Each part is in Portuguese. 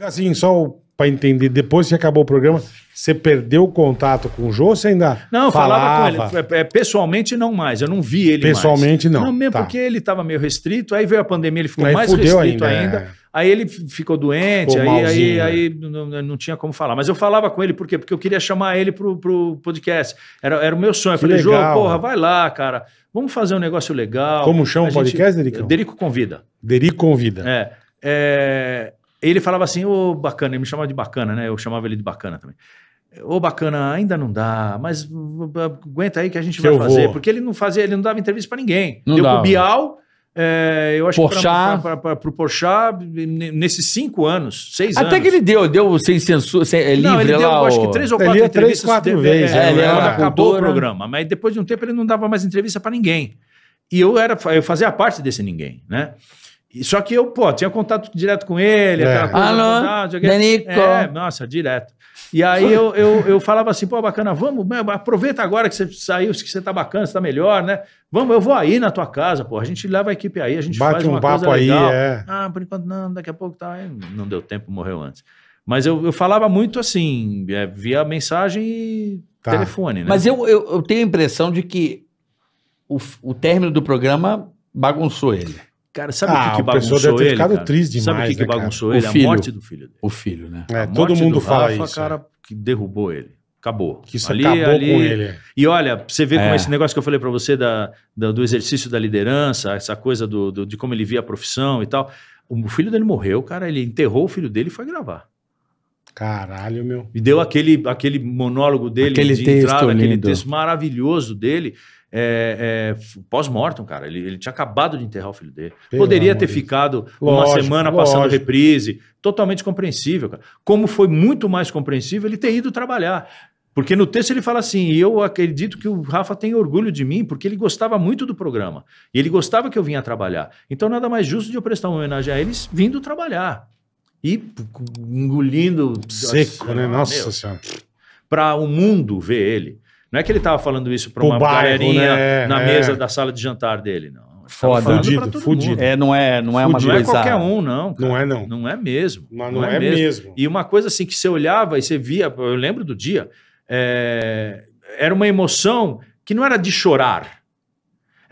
Assim, só para entender, depois que acabou o programa, você perdeu o contato com o Jô ou você ainda. Não, falava, falava com ele. É, é, pessoalmente, não mais. Eu não vi ele Pessoalmente, mais. não. Não, mesmo tá. porque ele estava meio restrito. Aí veio a pandemia, ele ficou aí mais restrito ainda. ainda. É. Aí ele ficou doente, ficou aí, aí, aí, é. não, não, tinha como falar. Mas eu falava com ele, por quê? Porque eu queria chamar ele pro, pro podcast. Era, era o meu sonho. Eu que falei, Jô, porra, vai lá, cara. Vamos fazer um negócio legal. Como chama o podcast, gente... Derico? Derico Convida. Derico Convida. É. É, ele falava assim, ô bacana, ele me chamava de bacana, né? Eu chamava ele de bacana também. Ô bacana, ainda não dá, mas aguenta aí que a gente que vai fazer. Vou. Porque ele não fazia, ele não dava entrevista para ninguém. Não Deu dava. pro Bial, é, eu acho Porchat. que para o Porchat, nesses cinco anos, seis Até anos. Até que ele deu, deu sem censura, sem, é, livre não, ele lá. Deu, o... acho que três ou quatro ele entrevistas. Três, quatro teve, vezes. É, né? é, ele era, acabou cultura. o programa, mas depois de um tempo ele não dava mais entrevista para ninguém. E eu era, eu fazia parte desse ninguém, né? Só que eu, pô, tinha contato direto com ele. É. Alô, Danico. É, nossa, direto. E aí eu, eu, eu falava assim, pô, bacana, vamos, né, aproveita agora que você saiu, que você tá bacana, você tá melhor, né? Vamos, eu vou aí na tua casa, pô, a gente leva a equipe aí, a gente Bate faz um papo coisa aí, legal. É. Ah, por enquanto não, daqui a pouco tá. Não deu tempo, morreu antes. Mas eu, eu falava muito assim, é, via mensagem e tá. telefone, né? Mas eu, eu, eu, tenho a impressão de que o, o término do programa bagunçou ele. Cara, sabe ah, o que, que bagunçou deve ele? cara? triste demais, sabe o que, né, que bagunçou ele? Filho, a morte do filho dele. O filho, né? É, todo mundo fala Rafa, isso. cara, é. que derrubou ele. Acabou. Que isso ali, acabou ali... com ele. E olha, você vê é. como esse negócio que eu falei para você da, da, do exercício da liderança, essa coisa do, do, de como ele via a profissão e tal. O filho dele morreu, cara, ele enterrou o filho dele e foi gravar. Caralho, meu. E deu aquele, aquele monólogo dele aquele de texto entrada, lindo. aquele texto maravilhoso dele. É, é, pós-mortem, cara. Ele, ele, tinha acabado de enterrar o filho dele. Pelo Poderia ter Deus. ficado lógico, uma semana lógico. passando reprise. Totalmente compreensível, cara. Como foi muito mais compreensível ele ter ido trabalhar. Porque no texto ele fala assim: eu acredito que o Rafa tem orgulho de mim, porque ele gostava muito do programa. E ele gostava que eu vinha trabalhar. Então, nada mais justo de eu prestar uma homenagem a eles vindo trabalhar e engolindo seco, assim, né? Nossa meu, senhora. Para o mundo ver ele. Não é que ele estava falando isso para uma bairro, galerinha né? É, na é. mesa da sala de jantar dele, não. Foda. Fudido, fudido. É, não é, não é uma coisa. Não é qualquer um, não. Cara. Não é, não. Não é mesmo. Mas não, não é, é mesmo. mesmo. E uma coisa assim que você olhava e você via, eu lembro do dia, é, era uma emoção que não era de chorar.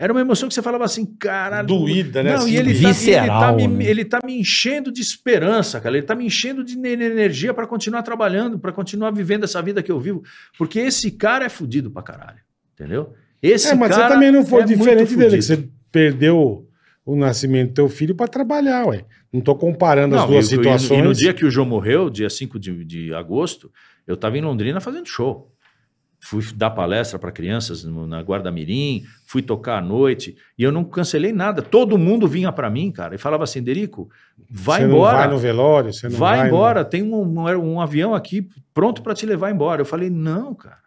Era uma emoção que você falava assim, caralho. Doída, né? Não, assim, tá, e ele, tá visceral, tá, ele, tá me, né? ele tá me enchendo de esperança, cara. Ele tá me enchendo de energia para continuar trabalhando, para continuar vivendo essa vida que eu vivo. Porque esse cara é fudido pra caralho. Entendeu? Esse cara. é, mas você também não foi é diferente dele, você perdeu o nascimento do teu filho para trabalhar, ué. Não tô comparando não, as duas e, situações. E, e no dia que o João morreu, dia 5 de, de agosto, eu tava em Londrina fazendo show fui dar palestra para crianças no, na Guarda Mirim, fui tocar à noite e eu não cancelei nada. Todo mundo vinha para mim, cara, e falava assim, Derico, vai você embora. Não vai no velório, você não vai, vai embora. No... Tem um, um, um avião aqui pronto para te levar embora. Eu falei não, cara.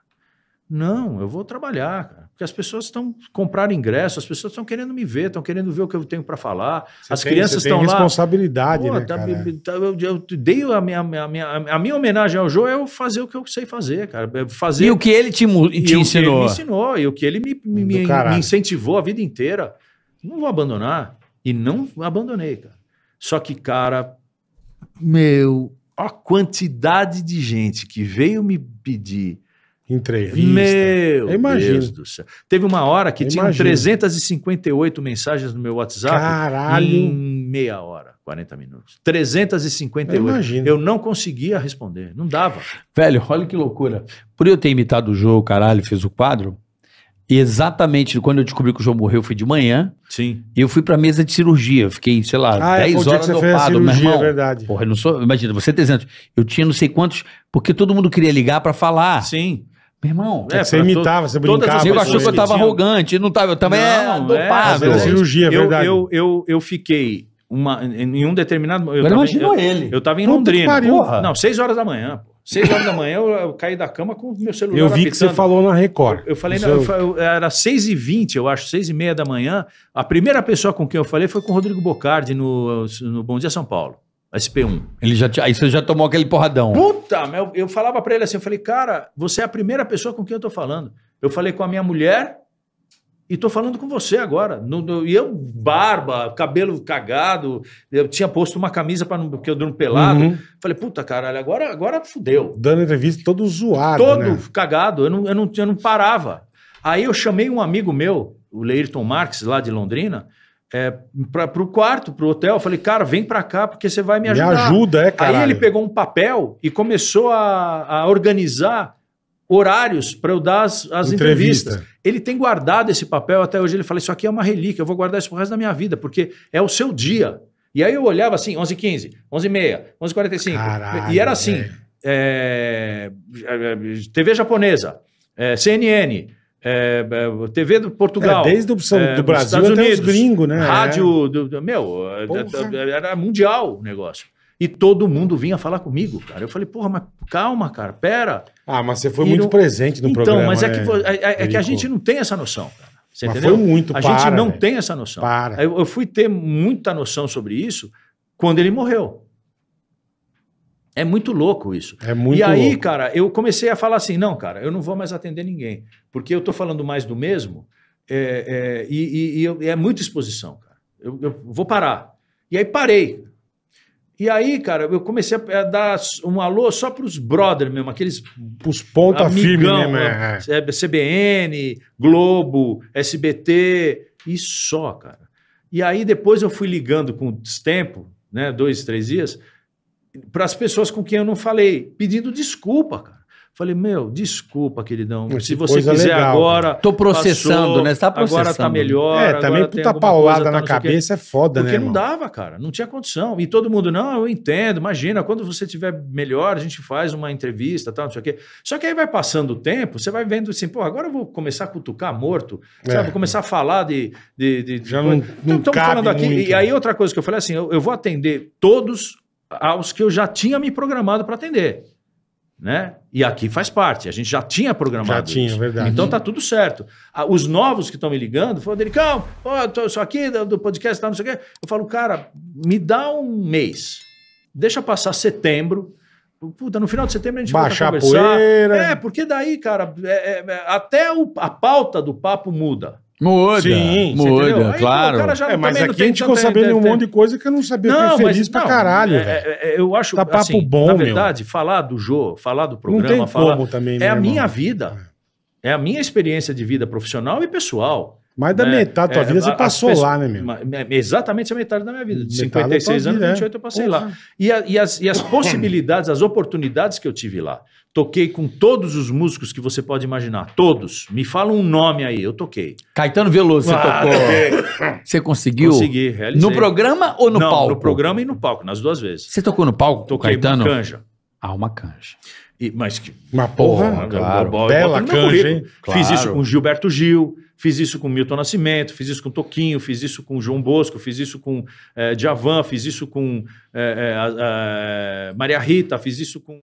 Não, eu vou trabalhar, cara. Porque as pessoas estão comprando ingresso, as pessoas estão querendo me ver, estão querendo ver o que eu tenho para falar. as tem, crianças estão lá. responsabilidade, Pô, né, tá, tá, eu, eu, dei a minha, a, minha, a minha homenagem ao João é eu fazer o que eu sei fazer, cara. É fazer... E o que ele te, te ensinou. Ele me ensinou, e o que ele me, me, me incentivou a vida inteira. Não vou abandonar. E não abandonei, cara. Só que, cara, meu, a quantidade de gente que veio me pedir Entrevista. Meu Deus do céu. Teve uma hora que tinha 358 mensagens no meu WhatsApp Caralho. em meia hora, 40 minutos. 358. Eu, eu não conseguia responder, não dava. Velho, olha que loucura. Por eu ter imitado o jogo, caralho, fez o quadro, Exatamente, quando eu descobri que o João morreu foi de manhã. Sim. Eu fui pra mesa de cirurgia, fiquei, sei lá, ah, 10 é, horas dopado, fez a cirurgia, meu irmão. É verdade. Porra, eu não sou, imagina, você 300. É eu tinha não sei quantos, porque todo mundo queria ligar para falar. Sim. Meu irmão. É, é você imitava, você brincava. Eu achou que eu tava arrogante, não tava, eu também não, é, dopado. É, cirurgia, é verdade. Eu, eu, eu, fiquei uma, em um determinado... Eu imagino ele. Eu tava em Puta Londrina. Pariu, não, seis horas da manhã, pô. Seis horas da manhã eu, eu, caí da cama com o meu celular Eu vi apitando. que você falou na Record. Eu, falei, não, é eu, era seis e vinte, eu acho, seis e meia da manhã. A primeira pessoa com quem eu falei foi com o Rodrigo Bocardi no, no Bom Dia São Paulo. SP1. Ele já, aí você já tomou aquele porradão. Puta, eu, eu falava para ele assim, eu falei, cara, você é a primeira pessoa com quem eu tô falando. Eu falei com a minha mulher e tô falando com você agora. No, no, e eu, barba, cabelo cagado, eu tinha posto uma camisa para porque eu durmo pelado. Uhum. Falei, puta caralho, agora, agora fudeu. Dando entrevista todo zoado. Todo né? cagado, eu não, eu, não, eu não parava. Aí eu chamei um amigo meu, o Leirton Marques, lá de Londrina, é, para o quarto, para o hotel. Eu falei, cara, vem para cá porque você vai me ajudar. Me ajuda, é, cara. Aí ele pegou um papel e começou a, a organizar horários para eu dar as, as Entrevista. entrevistas. Ele tem guardado esse papel até hoje. Ele fala, isso aqui é uma relíquia, eu vou guardar isso pro resto da minha vida, porque é o seu dia. E aí eu olhava assim, 11h15, 11h30, 11h45. Caralho, e era assim, é... é, é TV japonesa, é, CNN... É, é TV do Portugal. É, desde o é, do Brasil Estados até os gringos, né? Rádio, é. do, do, meu, é, porra. era mundial o negócio. E todo mundo vinha falar comigo, cara. Eu falei, porra, mas calma, cara, pera. Ah, mas você foi e muito não... presente no então, programa. Então, mas é, né? que, é, é que a gente não tem essa noção, cara. Você mas entendeu? foi muito, A para, gente não véio. tem essa noção. Para. Eu, eu fui ter muita noção sobre isso quando ele morreu. É muito louco isso. É muito e aí, louco. cara, eu comecei a falar assim: não, cara, eu não vou mais atender ninguém, porque eu tô falando mais do mesmo é, é, e, e, e, é muita exposição, cara. Eu, eu, vou parar. E aí parei. E aí, cara, eu comecei a dar um alô só para os brother mesmo, aqueles. Os ponta amigão, firme, né? É, CBN, Globo, SBT, e só, cara. E aí depois eu fui ligando com o tempo, né, dois, três dias para as pessoas com quem eu não falei, pedindo desculpa, cara. Falei, meu, desculpa, queridão. Mas se você quiser legal, agora. Tô processando, passou, né? Você tá processando. Agora tá melhor. É, também tá puta paulada coisa, tá na cabeça é foda, Porque né? Porque não dava, cara. Não tinha condição. E todo mundo, não, eu entendo. Imagina, quando você tiver melhor, a gente faz uma entrevista, tal, não sei o quê. Só que aí vai passando o tempo, você vai vendo assim, pô, agora eu vou começar a cutucar morto. Sabe? É. Vou começar a falar de. de, de Já não, não, não estamos falando aqui. Muito, e aí outra coisa que eu falei assim, eu, eu vou atender todos aos que eu já tinha me programado para atender. Né? E aqui faz parte, a gente já tinha programado. Já tinha, isso. verdade. Então tá tudo certo. Os novos que estão me ligando falam, Dericão, oh, tô, sou aqui do podcast, tá, não sei o quê. Eu falo, cara, me dá um mês, deixa passar setembro, Puta, no final de setembro a gente Baixar vai conversar. Poeira. É, porque daí, cara, é, é, até o, a pauta do papo muda. Muda, Sim, muda, claro. Aí, pô, é, mas aqui a gente ficou sabendo um monte de coisa que eu não sabia. Não, eu feliz mas, pra não, caralho. É, é, é, eu acho tá papo assim, bom, na verdade, meu. falar do Jô, falar do programa, não tem falar, como também, É né, a minha vida. É a minha experiência de vida profissional e pessoal. Mais da né? metade da tua é, vida você passou pessoas, lá, né, meu? Exatamente a metade da minha vida. De 56 anos, vida, 28 é. eu passei Porra. lá. E, a, e, as, e as possibilidades, as oportunidades que eu tive lá. Toquei com todos os músicos que você pode imaginar. Todos. Me fala um nome aí, eu toquei. Caetano Veloso, você ah, tocou. Toquei. Você conseguiu? Consegui, realizei. No programa ou no Não, palco? No programa e no palco, nas duas vezes. Você tocou no palco? Toquei Caetano? uma canja. Ah, uma canja. E, mas que. Uma porra, claro. É Bola, Bela canja, hein? Claro. Fiz isso com Gilberto Gil, fiz isso com Milton Nascimento, fiz isso com Toquinho, fiz isso com João Bosco, fiz isso com é, Djavan, fiz isso com é, é, a, a Maria Rita, fiz isso com